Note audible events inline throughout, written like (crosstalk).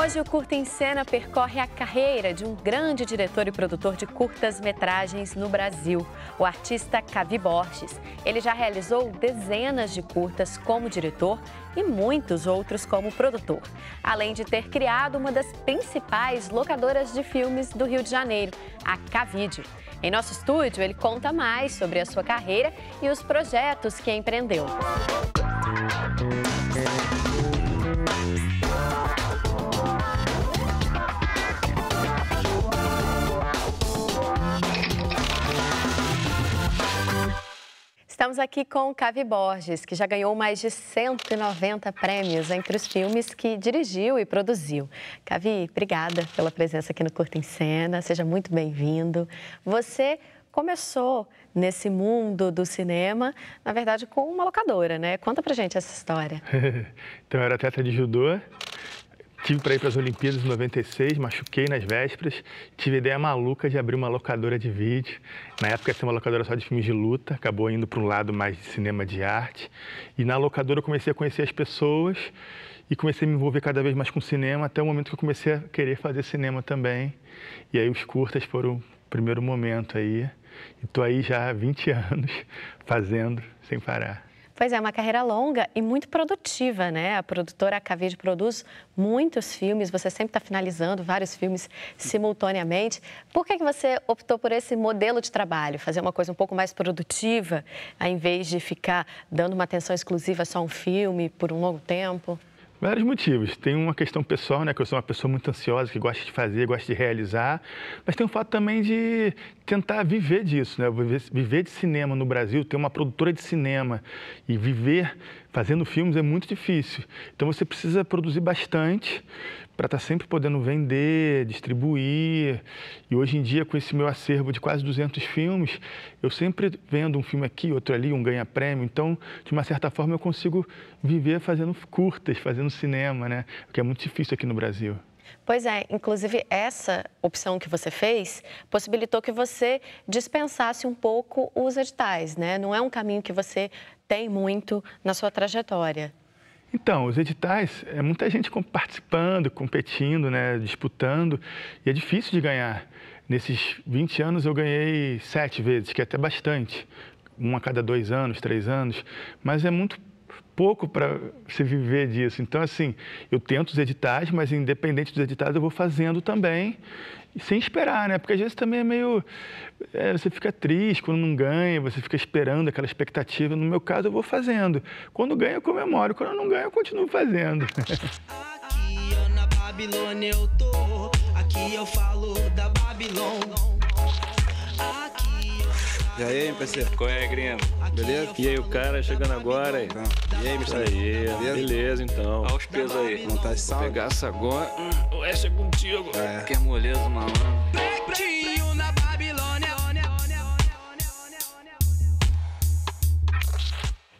Hoje o Curta em Cena percorre a carreira de um grande diretor e produtor de curtas-metragens no Brasil, o artista Cavi Borges. Ele já realizou dezenas de curtas como diretor e muitos outros como produtor, além de ter criado uma das principais locadoras de filmes do Rio de Janeiro, a Cavide. Em nosso estúdio, ele conta mais sobre a sua carreira e os projetos que empreendeu. Música Estamos aqui com Cavi Borges, que já ganhou mais de 190 prêmios entre os filmes que dirigiu e produziu. Cavi, obrigada pela presença aqui no Curta em Cena, seja muito bem-vindo. Você começou nesse mundo do cinema, na verdade, com uma locadora, né? Conta pra gente essa história. (laughs) então, eu era atleta de judô, Tive para ir para as Olimpíadas em 96, machuquei nas vésperas, tive a ideia maluca de abrir uma locadora de vídeo. Na época ser uma locadora só de filmes de luta, acabou indo para um lado mais de cinema de arte. E na locadora eu comecei a conhecer as pessoas e comecei a me envolver cada vez mais com cinema, até o momento que eu comecei a querer fazer cinema também. E aí os curtas foram o primeiro momento aí. E tô aí já há 20 (laughs) anos fazendo sem parar. Pois é, é, uma carreira longa e muito produtiva, né? A produtora a Cavide produz muitos filmes, você sempre está finalizando vários filmes simultaneamente. Por que, que você optou por esse modelo de trabalho? Fazer uma coisa um pouco mais produtiva, ao invés de ficar dando uma atenção exclusiva a só um filme por um longo tempo? Vários motivos. Tem uma questão pessoal, né? Que eu sou uma pessoa muito ansiosa, que gosta de fazer, gosta de realizar. Mas tem o fato também de tentar viver disso, né? Viver, viver de cinema no Brasil, ter uma produtora de cinema e viver fazendo filmes é muito difícil. Então você precisa produzir bastante, para estar tá sempre podendo vender, distribuir. E hoje em dia, com esse meu acervo de quase 200 filmes, eu sempre vendo um filme aqui, outro ali, um ganha-prêmio. Então, de uma certa forma, eu consigo viver fazendo curtas, fazendo cinema, né? O que é muito difícil aqui no Brasil. Pois é, inclusive essa opção que você fez possibilitou que você dispensasse um pouco os editais, né? Não é um caminho que você tem muito na sua trajetória. Então, os editais, é muita gente participando, competindo, né, disputando, e é difícil de ganhar. Nesses 20 anos eu ganhei sete vezes, que é até bastante, uma a cada dois anos, três anos, mas é muito pouco para se viver disso. Então, assim, eu tento os editais, mas independente dos editais eu vou fazendo também sem esperar, né? Porque às vezes também é meio. É, você fica triste quando não ganha, você fica esperando aquela expectativa. No meu caso, eu vou fazendo. Quando ganho, eu comemoro. Quando eu não ganho, eu continuo fazendo. (laughs) Aqui eu na Babilônia eu tô. Aqui eu falo da Babilônia. Aqui e aí, MPC? Qual é, Grêmio? Beleza? E aí, o cara chegando agora? hein? Tá. e aí, Mr. Tá aí, beleza? beleza então. Olha os pesos aí. Não tá Pegar essa agora. Hum, o é contigo. É. Que é moleza, malandro.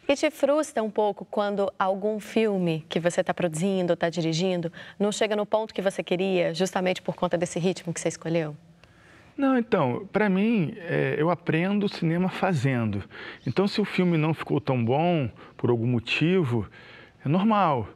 E te frustra um pouco quando algum filme que você está produzindo ou está dirigindo não chega no ponto que você queria, justamente por conta desse ritmo que você escolheu? Não, então, para mim, é, eu aprendo cinema fazendo. Então, se o filme não ficou tão bom, por algum motivo, é normal.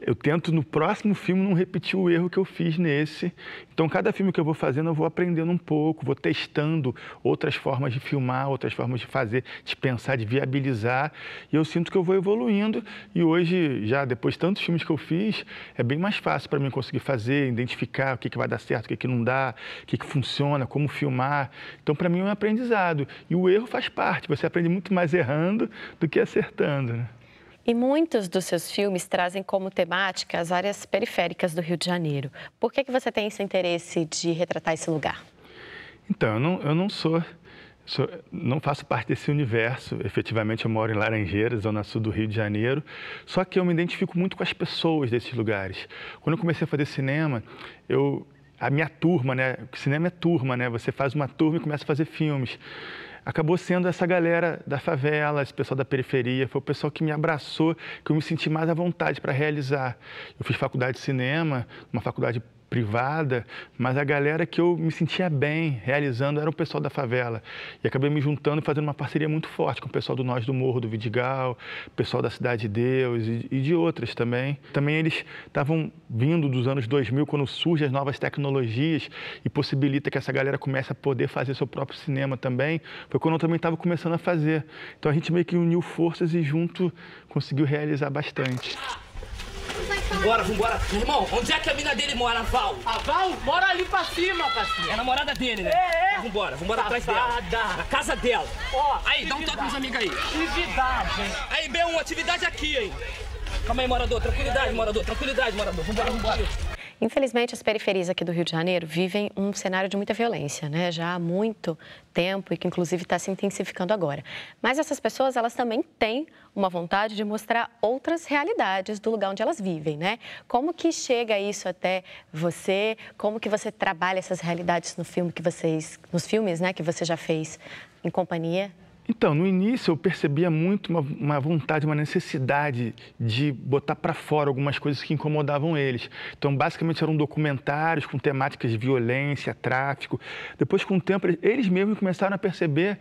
Eu tento no próximo filme não repetir o erro que eu fiz nesse. Então, cada filme que eu vou fazendo, eu vou aprendendo um pouco, vou testando outras formas de filmar, outras formas de fazer, de pensar, de viabilizar. E eu sinto que eu vou evoluindo. E hoje, já depois de tantos filmes que eu fiz, é bem mais fácil para mim conseguir fazer, identificar o que, que vai dar certo, o que, que não dá, o que, que funciona, como filmar. Então, para mim, é um aprendizado. E o erro faz parte. Você aprende muito mais errando do que acertando. Né? E muitos dos seus filmes trazem como temática as áreas periféricas do Rio de Janeiro. Por que, que você tem esse interesse de retratar esse lugar? Então, eu não, eu não sou, sou, não faço parte desse universo. Efetivamente, eu moro em Laranjeiras, zona sul do Rio de Janeiro. Só que eu me identifico muito com as pessoas desses lugares. Quando eu comecei a fazer cinema, eu a minha turma, né? Cinema é turma, né? Você faz uma turma e começa a fazer filmes acabou sendo essa galera da favela, esse pessoal da periferia, foi o pessoal que me abraçou, que eu me senti mais à vontade para realizar. Eu fiz faculdade de cinema, uma faculdade privada, mas a galera que eu me sentia bem realizando era o pessoal da favela. E acabei me juntando e fazendo uma parceria muito forte com o pessoal do Nós do Morro, do Vidigal, pessoal da Cidade de Deus e, e de outras também. Também eles estavam vindo dos anos 2000, quando surgem as novas tecnologias e possibilita que essa galera comece a poder fazer seu próprio cinema também. Foi quando eu também estava começando a fazer. Então a gente meio que uniu forças e junto conseguiu realizar bastante. Bora, vambora. Irmão, onde é que a mina dele mora, Val? A Val mora ali pra cima, parceiro. É a namorada dele, né? É, é. Então vambora, vambora Safada. atrás dela. Na casa dela. Ó, aí, dá um toque pros amigos aí. Atividade, hein? Aí, B1, atividade aqui, hein? Calma aí, morador. Tranquilidade, morador. Tranquilidade, morador. Vambora, vambora. Infelizmente, as periferias aqui do Rio de Janeiro vivem um cenário de muita violência, né? Já há muito tempo e que inclusive está se intensificando agora. Mas essas pessoas, elas também têm uma vontade de mostrar outras realidades do lugar onde elas vivem, né? Como que chega isso até você? Como que você trabalha essas realidades no filme que vocês, nos filmes, né, que você já fez em companhia então, no início eu percebia muito uma, uma vontade, uma necessidade de botar para fora algumas coisas que incomodavam eles. Então, basicamente eram documentários com temáticas de violência, tráfico. Depois, com o tempo, eles mesmos começaram a perceber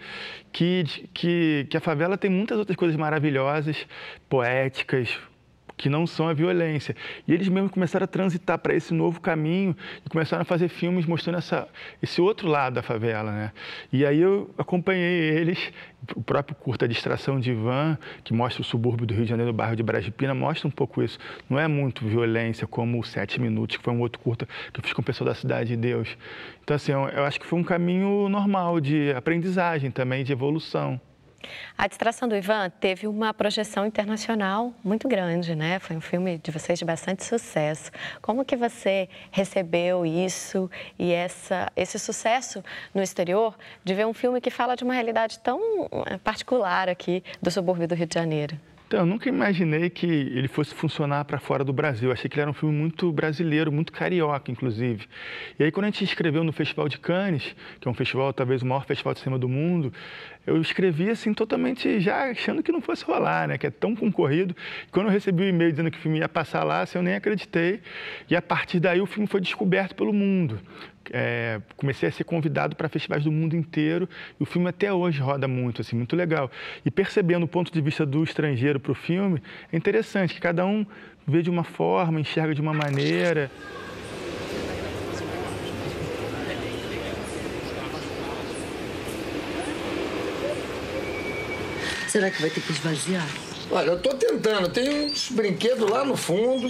que, que, que a favela tem muitas outras coisas maravilhosas, poéticas, que não são a violência. E eles mesmos começaram a transitar para esse novo caminho e começaram a fazer filmes mostrando essa, esse outro lado da favela, né? E aí eu acompanhei eles, o próprio curta Distração de Van, que mostra o subúrbio do Rio de Janeiro, o bairro de Brasília, mostra um pouco isso. Não é muito violência como o Sete Minutos, que foi um outro curta que eu fiz com o pessoal da Cidade de Deus. Então, assim, eu acho que foi um caminho normal de aprendizagem também, de evolução. A Distração do Ivan teve uma projeção internacional muito grande, né? Foi um filme de vocês de bastante sucesso. Como que você recebeu isso e essa, esse sucesso no exterior de ver um filme que fala de uma realidade tão eh, particular aqui do subúrbio do Rio de Janeiro? Então, eu nunca imaginei que ele fosse funcionar para fora do Brasil. Eu achei que ele era um filme muito brasileiro, muito carioca, inclusive. E aí, quando a gente escreveu no Festival de Cannes, que é um festival, talvez o maior festival de cinema do mundo, eu escrevi assim totalmente já achando que não fosse rolar, né? Que é tão concorrido. Quando eu recebi o e-mail dizendo que o filme ia passar lá, assim, eu nem acreditei. E a partir daí o filme foi descoberto pelo mundo. É, comecei a ser convidado para festivais do mundo inteiro e o filme até hoje roda muito, assim, muito legal. E percebendo o ponto de vista do estrangeiro para o filme, é interessante que cada um vê de uma forma, enxerga de uma maneira. Será que vai ter que esvaziar? Olha, eu tô tentando. Tem uns brinquedos lá no fundo.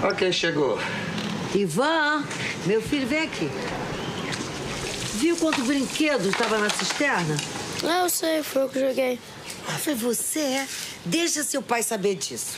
Olha quem chegou. Ivan, meu filho, vem aqui. Viu quanto brinquedo estava na cisterna? Ah, eu sei, foi eu que joguei. Ah, foi você, é? Deixa seu pai saber disso.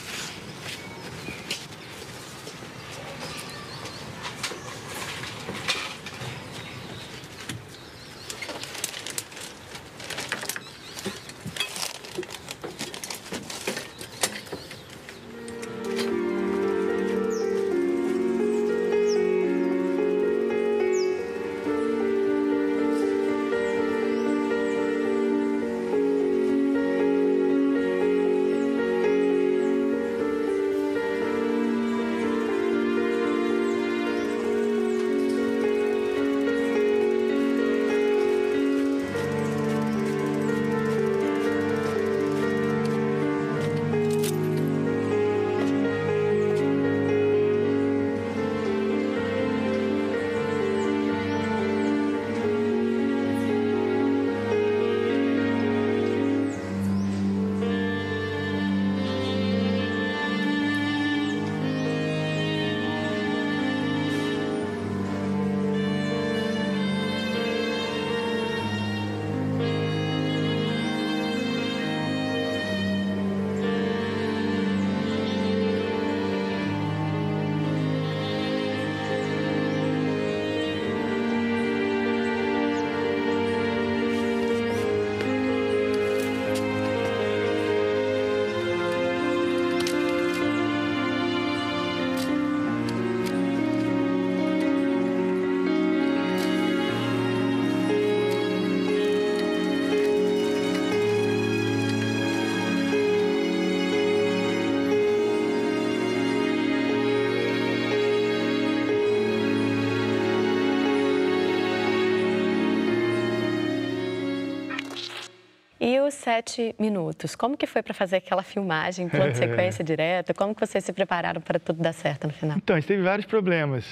sete minutos. Como que foi para fazer aquela filmagem, plano (laughs) de sequência direta? Como que vocês se prepararam para tudo dar certo no final? Então, a gente teve vários problemas.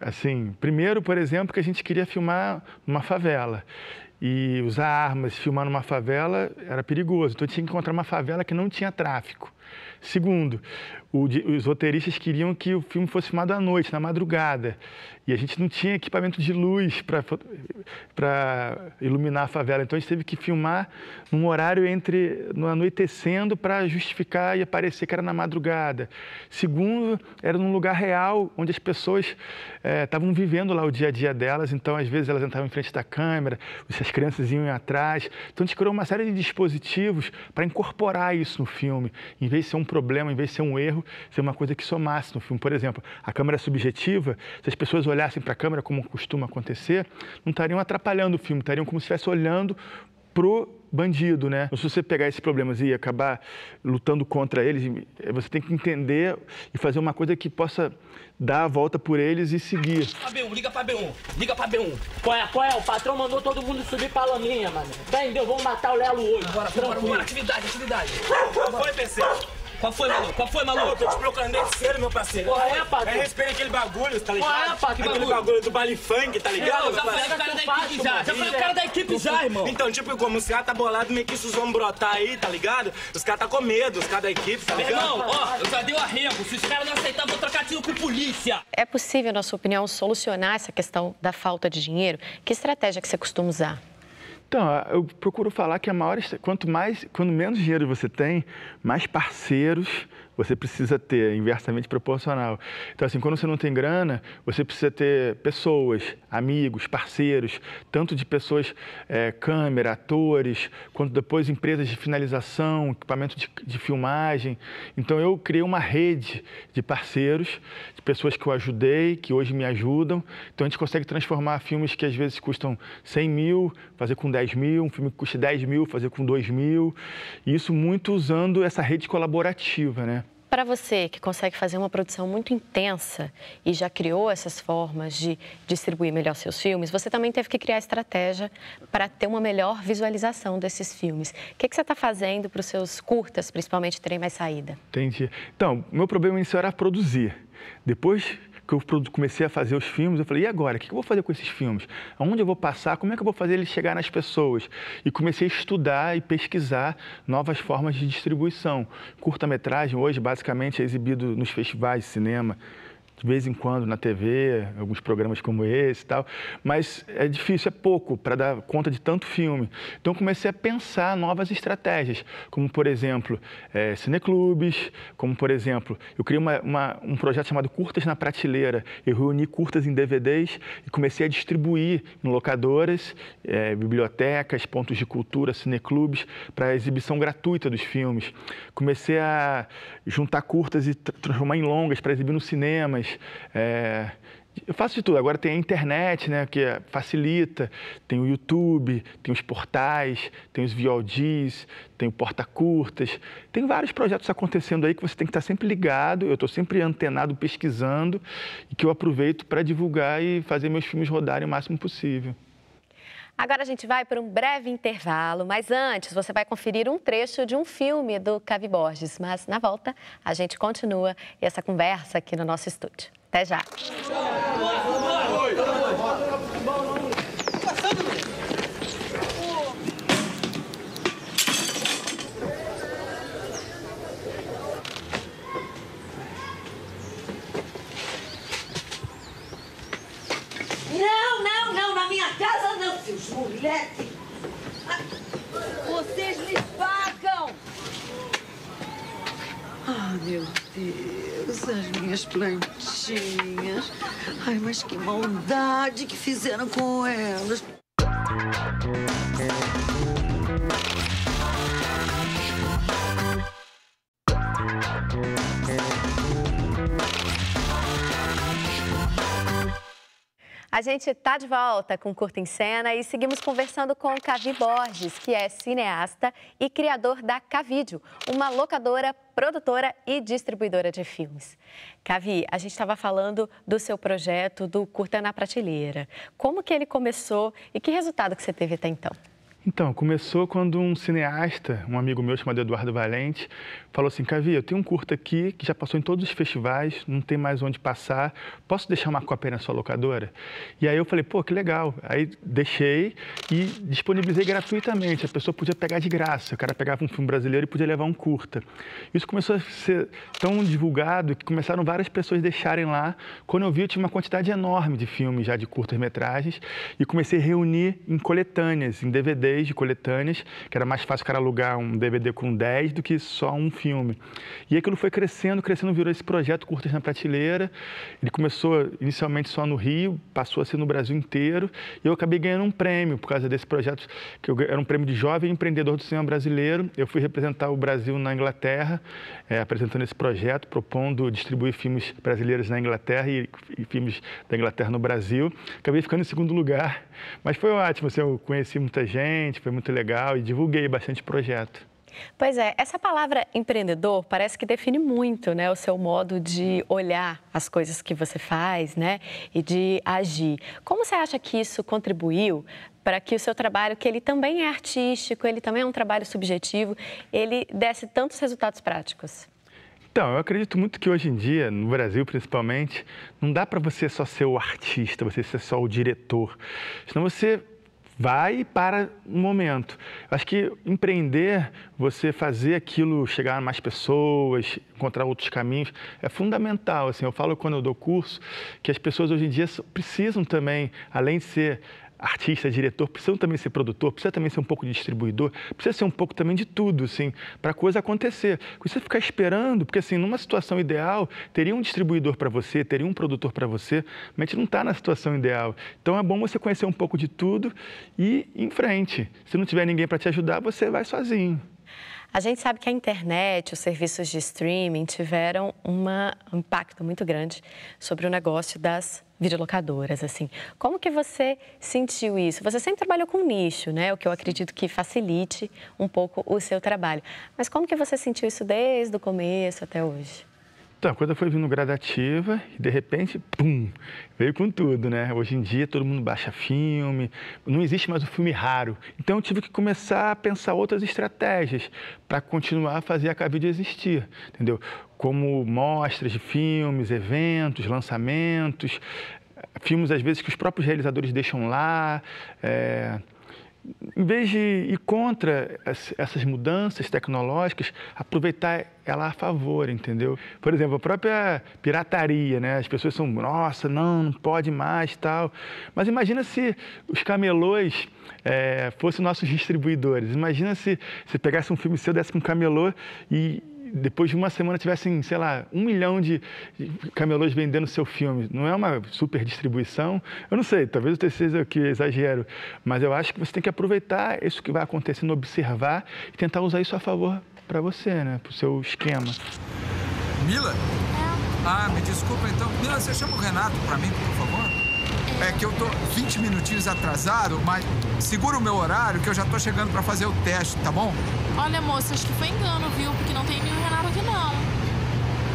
Assim, primeiro, por exemplo, que a gente queria filmar numa favela. E usar armas, filmar numa favela era perigoso. Então, tinha que encontrar uma favela que não tinha tráfico. Segundo, o, os roteiristas queriam que o filme fosse filmado à noite, na madrugada. E a gente não tinha equipamento de luz para iluminar a favela. Então a gente teve que filmar num horário entre no anoitecendo para justificar e aparecer que era na madrugada. Segundo, era num lugar real onde as pessoas estavam eh, é, vivendo lá o dia a dia delas. Então às vezes elas entravam em frente da câmera, as crianças iam atrás. Então a gente criou uma série de dispositivos para incorporar isso no filme, em vez de ser um problema, em vez de ser um erro, ser uma coisa que somasse no filme. Por exemplo, a câmera subjetiva, se as pessoas olharem olhassem para a câmera, como costuma acontecer, não estariam atrapalhando o filme, estariam como se estivesse olhando pro bandido, né? Então, se você pegar esses problemas e acabar lutando contra eles, eh, você tem que entender e fazer uma coisa que possa dar a volta por eles e seguir. b 1 liga pra B1, liga pra B1. Qual é, qual é? O patrão mandou todo mundo subir pra laminha, mano. Entendeu? Vamos matar o Lelo hoje. Bora, bora, bora, bora, atividade, atividade. Foi, PC. Qual foi, maluco? Qual foi, maluco? Eu tô te procurando desde cedo, meu parceiro. Qual é, pá? É respeita tá é, aquele bagulho, tá ligado? Qual é, pá? Que bagulho? Aquele bagulho do baile funk, tá ligado? Não, já falei o cara da equipe já. Já falei o então, cara da equipe já, irmão. Então, tipo, como os caras tá bolado, meio que esses homens brotar aí, tá ligado? Os caras tá com medo, os caras da equipe, tá ligado? Irmão, ó, eu já dei o arrego. Se os caras não aceitarem, vou trocar tiro com polícia. É possível, na sua opinião, solucionar essa questão da falta de dinheiro? Que estratégia que você costuma usar? Então, eu procuro falar que a maior, quanto mais, quando menos dinheiro você tem, mais parceiros, você precisa ter inversamente proporcional. Então, assim, quando você não tem grana, você precisa ter pessoas, amigos, parceiros, tanto de pessoas, é, câmera, atores, quanto depois empresas de finalização, equipamento de, de filmagem. Então, eu criei uma rede de parceiros, de pessoas que eu ajudei, que hoje me ajudam. Então, a gente consegue transformar filmes que às vezes custam 100 mil, fazer com 10 mil, um filme que custa 10 mil, fazer com 2 mil. E isso muito usando essa rede colaborativa, né? Para você que consegue fazer uma produção muito intensa e já criou essas formas de distribuir melhor seus filmes, você também teve que criar estratégia para ter uma melhor visualização desses filmes. O que, que você está fazendo para os seus curtas, principalmente, terem mais saída? Entendi. Então, meu problema inicial era produzir. Depois que eu comecei a fazer os filmes, eu falei, e agora? O que eu vou fazer com esses filmes? Aonde eu vou passar? Como é que eu vou fazer eles chegar nas pessoas? E comecei a estudar e pesquisar novas formas de distribuição. Curta-metragem hoje, basicamente, é exibido nos festivais de cinema de vez em quando na TV, alguns programas como esse e tal, mas é difícil, é pouco para dar conta de tanto filme. Então comecei a pensar novas estratégias, como por exemplo é, cineclubes, como por exemplo eu criei uma, uma, um projeto chamado Curtas na Prateleira, eu reuni curtas em DVDs e comecei a distribuir em locadoras, é, bibliotecas, pontos de cultura, cineclubes para exibição gratuita dos filmes. Comecei a juntar curtas e transformar em longas para exibir nos cinemas é, eu faço de tudo. Agora tem a internet, né, que é, facilita. Tem o YouTube, tem os portais, tem os VODs, tem o Porta Curtas. Tem vários projetos acontecendo aí que você tem que estar sempre ligado. Eu estou sempre antenado, pesquisando, e que eu aproveito para divulgar e fazer meus filmes rodarem o máximo possível. Agora a gente vai para um breve intervalo, mas antes você vai conferir um trecho de um filme do Cavi Borges. Mas na volta a gente continua essa conversa aqui no nosso estúdio. Até já! moleque! Vocês me pagam! Ah, meu Deus, as minhas plantinhas. Ai, mas que maldade que fizeram com elas. A gente está de volta com Curta em Cena e seguimos conversando com Cavi Borges, que é cineasta e criador da Cavídeo, uma locadora, produtora e distribuidora de filmes. Cavi, a gente estava falando do seu projeto do Curta na Prateleira. Como que ele começou e que resultado que você teve até então? Então, começou quando um cineasta, um amigo meu chamado Eduardo Valente, falou assim: Cavi, eu tenho um curta aqui que já passou em todos os festivais, não tem mais onde passar, posso deixar uma cópia na sua locadora? E aí eu falei: pô, que legal. Aí deixei e disponibilizei gratuitamente, a pessoa podia pegar de graça, o cara pegava um filme brasileiro e podia levar um curta. Isso começou a ser tão divulgado que começaram várias pessoas deixarem lá. Quando eu vi, eu tinha uma quantidade enorme de filmes já de curtas-metragens e comecei a reunir em coletâneas, em DVDs DVDs de coletâneas, que era mais fácil o cara alugar um DVD com 10 do que só um filme. E aquilo foi crescendo, crescendo, virou esse projeto Curtas na Prateleira. Ele começou inicialmente só no Rio, passou a ser no Brasil inteiro, e eu acabei ganhando um prêmio por causa desse projeto, que eu, era um prêmio de jovem empreendedor do cinema brasileiro. Eu fui representar o Brasil na Inglaterra, é, apresentando esse projeto, propondo distribuir filmes brasileiros na Inglaterra e, e filmes da Inglaterra no Brasil. Acabei ficando em segundo lugar, mas foi ótimo, assim, eu conheci muita gente gente, foi muito legal e divulguei bastante projeto. Pois é, essa palavra empreendedor parece que define muito, né, o seu modo de olhar as coisas que você faz, né, e de agir. Como você acha que isso contribuiu para que o seu trabalho, que ele também é artístico, ele também é um trabalho subjetivo, ele desse tantos resultados práticos? Então, eu acredito muito que hoje em dia, no Brasil principalmente, não dá para você só ser o artista, você ser só o diretor. Senão você vai e para um momento. Acho que empreender, você fazer aquilo chegar a mais pessoas, encontrar outros caminhos, é fundamental. Assim, eu falo quando eu dou curso que as pessoas hoje em dia precisam também, além de ser artista, diretor, precisa também ser produtor, precisa também ser um pouco de distribuidor, precisa ser um pouco também de tudo, assim, para a coisa acontecer. Você ficar esperando, porque assim, numa situação ideal, teria um distribuidor para você, teria um produtor para você, mas a gente não está na situação ideal. Então é bom você conhecer um pouco de tudo e ir em frente. Se não tiver ninguém para te ajudar, você vai sozinho. A gente sabe que a internet, os serviços de streaming tiveram uma, um impacto muito grande sobre o negócio das videolocadoras, assim. Como que você sentiu isso? Você sempre trabalhou com nicho, né? O que eu acredito que facilite um pouco o seu trabalho. Mas como que você sentiu isso desde o começo até hoje? Então, a coisa foi vindo gradativa e de repente, pum, veio com tudo, né? Hoje em dia todo mundo baixa filme, não existe mais um filme raro. Então eu tive que começar a pensar outras estratégias para continuar a fazer a cabide existir, entendeu? Como mostras de filmes, eventos, lançamentos, filmes às vezes que os próprios realizadores deixam lá. É em vez de ir contra essas mudanças tecnológicas, aproveitar ela a favor, entendeu? Por exemplo, a própria pirataria, né? As pessoas são, nossa, não, não pode mais, tal. Mas imagina se os camelôs é, fossem nossos distribuidores. Imagina se você pegasse um filme seu, desse para um camelô e depois de uma semana tivessem, sei lá, um milhão de camelôs vendendo seu filme. Não é uma super distribuição? Eu não sei, talvez eu seja que exagero, mas eu acho que você tem que aproveitar isso que vai acontecendo, observar e tentar usar isso a favor para você, né? Para o seu esquema. Mila? É. Ah, me desculpa então. Mila, você chama o Renato para mim, por favor? é que eu tô 20 minutinhos atrasado, mas segura o meu horário que eu já tô chegando para fazer o teste, tá bom? Olha, moça, acho que foi engano, viu? Porque não tem nenhum Renato aqui, não.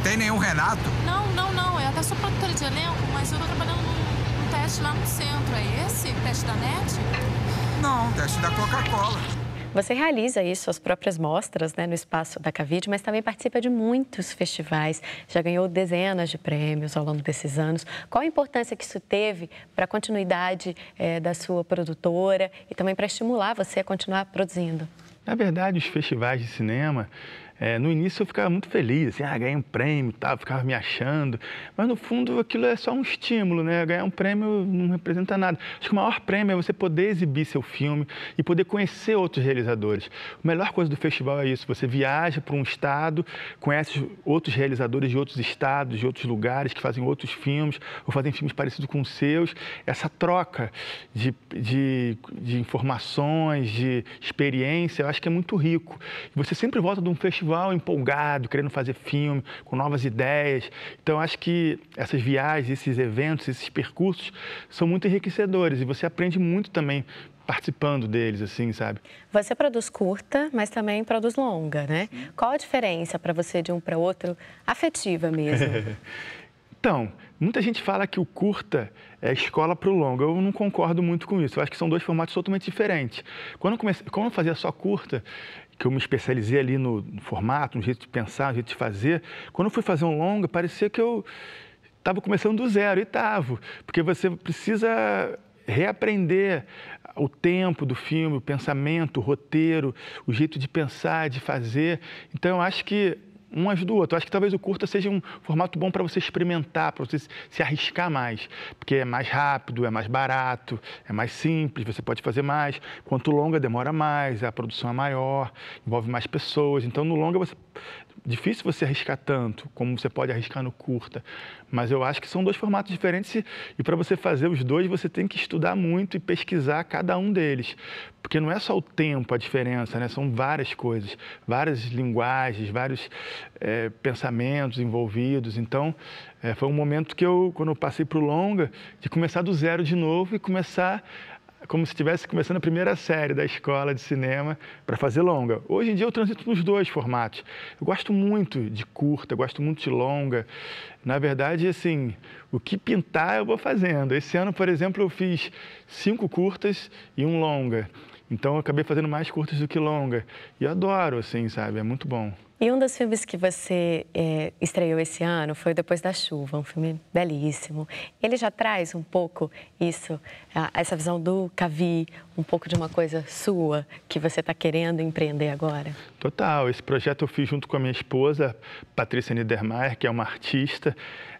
Tem nenhum Renato? Não, não, não. Eu é até sou produtora de elenco, mas eu tô trabalhando num, teste lá no centro. É esse? Teste da NET? Não, teste da Coca-Cola. Você realiza suas próprias mostras né, no espaço da Cavide, mas também participa de muitos festivais, já ganhou dezenas de prêmios ao longo desses anos. Qual a importância que isso teve para a continuidade é, da sua produtora e também para estimular você a continuar produzindo? Na verdade, os festivais de cinema é, no início eu ficava muito feliz, assim, ah, ganhei um prêmio ficava me achando. Mas no fundo aquilo é só um estímulo, né? Ganhar um prêmio não representa nada. Acho que o maior prêmio é você poder exibir seu filme e poder conhecer outros realizadores. A melhor coisa do festival é isso: você viaja para um estado, conhece outros realizadores de outros estados, de outros lugares, que fazem outros filmes ou fazem filmes parecidos com os seus. Essa troca de, de, de informações, de experiência, eu acho que é muito rico. Você sempre volta de um festival festival empolgado, querendo fazer filme, com novas ideias. Então, acho que essas viagens, esses eventos, esses percursos são muito enriquecedores e você aprende muito também participando deles, assim, sabe? Você produz curta, mas também produz longa, né? Sim. Qual a diferença para você de um para outro, afetiva mesmo? (laughs) então, muita gente fala que o curta é escola para o longa. Eu não concordo muito com isso. Eu acho que são dois formatos totalmente diferentes. Quando eu, comecei, quando eu fazia só curta, que eu me especializei ali no, no formato, no jeito de pensar, no jeito de fazer. Quando eu fui fazer um longa, parecia que eu estava começando do zero, e estava, porque você precisa reaprender o tempo do filme, o pensamento, o roteiro, o jeito de pensar, de fazer. Então, eu acho que um ajuda o outro. Eu acho que talvez o curta seja um formato bom para você experimentar, para você se arriscar mais, porque é mais rápido, é mais barato, é mais simples, você pode fazer mais. Quanto longa demora mais, a produção é maior, envolve mais pessoas. Então no longa você difícil você arriscar tanto como você pode arriscar no curta, mas eu acho que são dois formatos diferentes e, para você fazer os dois você tem que estudar muito e pesquisar cada um deles, porque não é só o tempo a diferença, né? São várias coisas, várias linguagens, vários é, pensamentos envolvidos. Então é, foi um momento que eu, quando eu passei para o longa, de começar do zero de novo e começar é como se estivesse começando a primeira série da escola de cinema para fazer longa. Hoje em dia eu transito nos dois formatos. Eu gosto muito de curta, gosto muito de longa. Na verdade, assim, o que pintar eu vou fazendo. Esse ano, por exemplo, eu fiz cinco curtas e um longa. Então eu acabei fazendo mais curtas do que longas. E adoro, assim, sabe? É muito bom. E um dos filmes que você é, estreou esse ano foi Depois da Chuva, um filme belíssimo. Ele já traz um pouco isso, essa visão do Cavi, um pouco de uma coisa sua que você está querendo empreender agora? Total. Esse projeto eu fiz junto com a minha esposa, Patrícia Niedermayer, que é uma artista,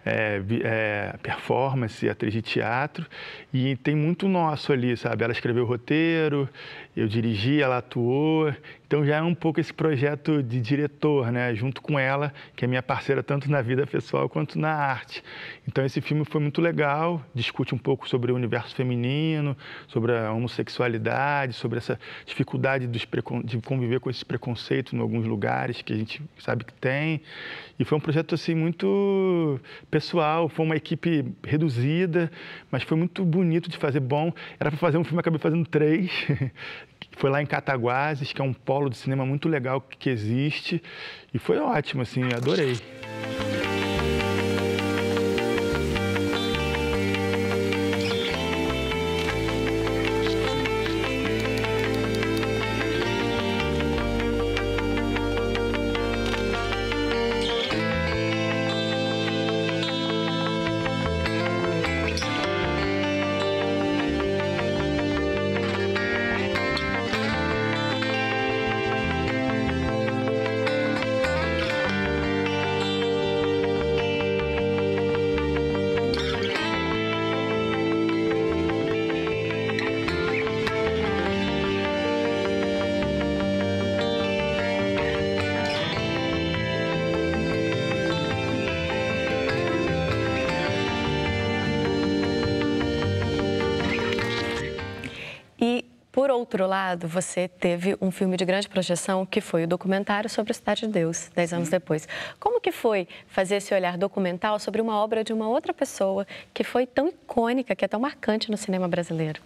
é, é, performance, atriz de teatro, e tem muito nosso ali, sabe? Ela escreveu o roteiro, eu dirigi, ela atuou. Então já é um pouco esse projeto de diretor, né? Junto com ela, que é minha parceira tanto na vida pessoal quanto na arte. Então esse filme foi muito legal, discute um pouco sobre o universo feminino, sobre a homossexualidade, sobre essa dificuldade de conviver com esse preconceito em alguns lugares que a gente sabe que tem. E foi um projeto assim muito pessoal, foi uma equipe reduzida, mas foi muito bonito de fazer, bom. Era para fazer um filme, acabei fazendo três. (laughs) Foi lá em Cataguases, que é um polo de cinema muito legal que existe. E foi ótimo, assim, adorei. Por outro lado, você teve um filme de grande projeção que foi o documentário sobre a Cidade de Deus, dez anos uhum. depois. Como que foi fazer esse olhar documental sobre uma obra de uma outra pessoa que foi tão icônica, que é tão marcante no cinema brasileiro?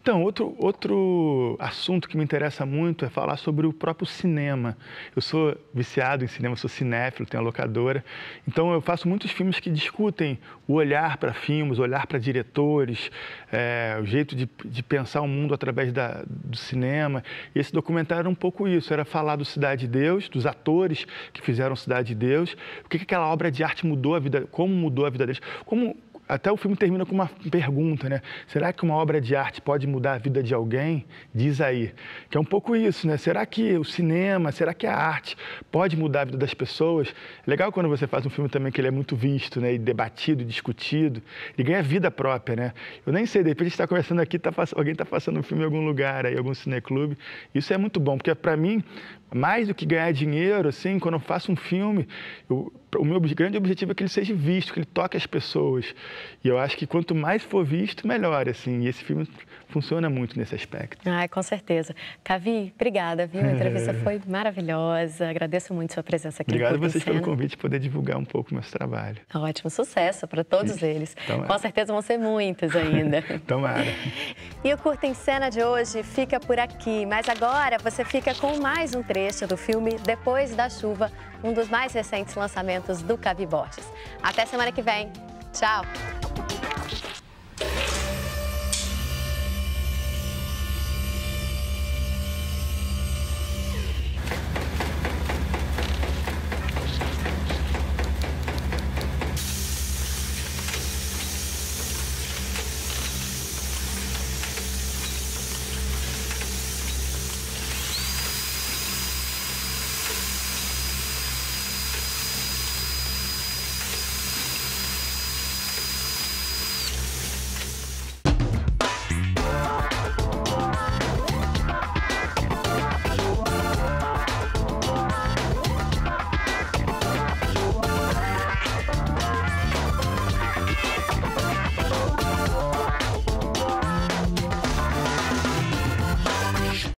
Então, outro, outro assunto que me interessa muito é falar sobre o próprio cinema. Eu sou viciado em cinema, sou cinéfilo, tenho a locadora. Então, eu faço muitos filmes que discutem o olhar para filmes, o olhar para diretores, é, o jeito de, de, pensar o mundo através da, do cinema. E esse documentário era um pouco isso, era falar do Cidade de Deus, dos atores que fizeram Cidade de Deus, o que, que aquela obra de arte mudou a vida, como mudou a vida deles, como até o filme termina com uma pergunta, né? Será que uma obra de arte pode mudar a vida de alguém? Diz aí. Que é um pouco isso, né? Será que o cinema, será que a arte pode mudar a vida das pessoas? É legal quando você faz um filme também que ele é muito visto, né? E debatido, discutido. E ganha vida própria, né? Eu nem sei, de repente a gente está conversando aqui, tá, alguém está passando um filme em algum lugar, aí, algum cineclube. Isso é muito bom, porque para mim, mais do que ganhar dinheiro, assim, quando eu faço um filme, eu, o meu grande objetivo é que ele seja visto, que ele toque as pessoas. E eu acho que quanto mais for visto, melhor, assim. E esse filme funciona muito nesse aspecto. Ai, com certeza. Cavi obrigada, viu? A entrevista é... (laughs) foi maravilhosa. Agradeço muito sua presença aqui. Obrigado a vocês pelo convite e poder divulgar um pouco o meu trabalho. Ótimo, sucesso para todos Isso. (laughs) eles. Tomara. Com certeza vão ser muitos ainda. (laughs) Tomara. E o Curta em Cena de hoje fica por aqui, mas agora você fica com mais um trecho trecho do filme Depois da Chuva, um dos mais recentes lançamentos do Cavi Borges. Até semana que vem. Tchau!